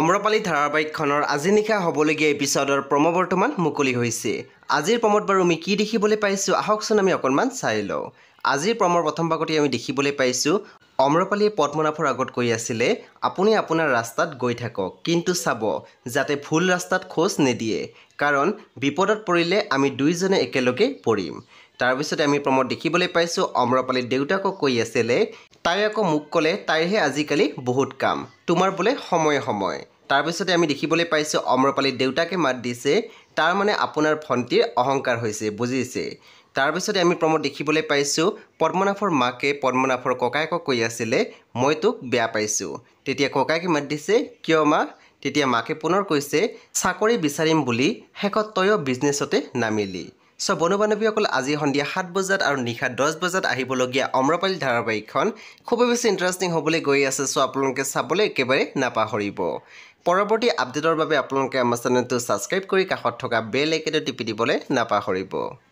অম্ৰপালী ধাৰাবাহিকখনৰ আজি নিশা হ'বলগীয়া এপিচডৰ বৰ্তমান মুকলি হৈছে আজিৰ প্ৰমত বাৰু আমি কি দেখিবলৈ পাইছোঁ আহকচোন আমি অকণমান চাই লওঁ আজিৰ প্ৰমৰ প্ৰথম ভাগতেই আমি দেখিবলৈ পাইছোঁ অম্ৰপালীয়ে পদ্মনাভৰ আগত কৈ আছিলে আপুনি আপোনাৰ ৰাস্তাত গৈ থাকক কিন্তু চাব যাতে ভুল ৰাস্তাত খোজ নিদিয়ে কাৰণ বিপদত পৰিলে আমি দুয়োজনে একেলগে পৰিম তাৰপিছতে আমি প্ৰমোদ দেখিবলৈ পাইছোঁ অম্ৰপালীৰ দেউতাকক কৈ আছিলে তাই আকৌ মোক ক'লে তাইৰহে আজিকালি বহুত কাম তোমাৰ বোলে সময়ে সময় তাৰপিছতে আমি দেখিবলৈ পাইছোঁ অম্ৰপালীৰ দেউতাকে মাত দিছে তাৰমানে আপোনাৰ ভণ্টিৰ অহংকাৰ হৈছে বুজিছে তাৰপিছতে আমি প্ৰমোদ দেখিবলৈ পাইছোঁ পদ্মনাভৰ মাকে পদ্মনাভৰ ককায়েকক কৈ আছিলে মই তোক বেয়া পাইছোঁ তেতিয়া ককায়েকে মাত দিছে কিয় মা তেতিয়া মাকে পুনৰ কৈছে চাকৰি বিচাৰিম বুলি শেষত তয়ো বিজনেছতে নামিলি চ' বনোবান্ধৱীসকল আজি সন্ধিয়া সাত বজাত আৰু নিশা দহ বজাত আহিবলগীয়া অম্ৰপালী ধাৰাবাহিকখন খুবেই বেছি ইণ্টাৰেষ্টিং হ'বলৈ গৈ আছে চ' আপোনালোকে চাবলৈ একেবাৰে নাপাহৰিব পৰৱৰ্তী আপডেটৰ বাবে আপোনালোকে আমাৰ চেনেলটো ছাবস্ক্ৰাইব কৰি কাষত থকা বেল একেটো টিপি দিবলৈ নাপাহৰিব